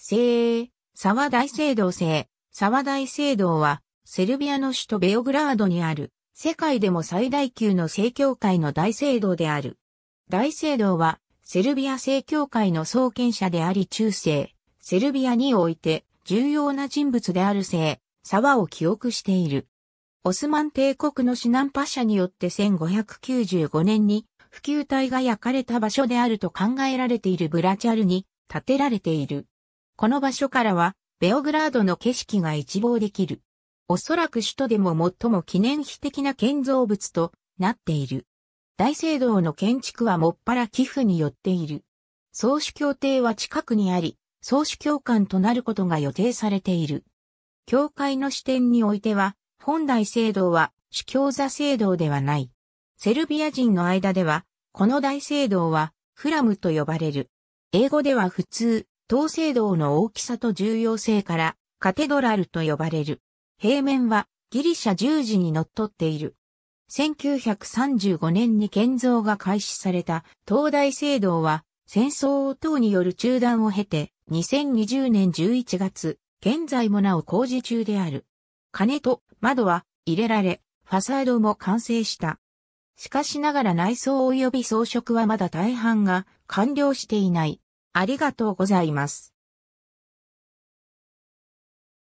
精鋭、沢大聖堂製。沢大聖堂は、セルビアの首都ベオグラードにある、世界でも最大級の聖教会の大聖堂である。大聖堂は、セルビア聖教会の創建者であり中世、セルビアにおいて、重要な人物である聖、沢を記憶している。オスマン帝国のシナンパ社によって1595年に、普及体が焼かれた場所であると考えられているブラチャルに建てられている。この場所からは、ベオグラードの景色が一望できる。おそらく首都でも最も記念碑的な建造物となっている。大聖堂の建築はもっぱら寄付によっている。総主教廷は近くにあり、総主教官となることが予定されている。教会の視点においては、本大聖堂は主教座聖堂ではない。セルビア人の間では、この大聖堂はフラムと呼ばれる。英語では普通、東西道の大きさと重要性からカテドラルと呼ばれる。平面はギリシャ十字に則っっている。1935年に建造が開始された東大聖堂は戦争等による中断を経て2020年11月、現在もなお工事中である。金と窓は入れられ、ファサードも完成した。しかしながら内装及び装飾はまだ大半が完了していない。ありがとうございます。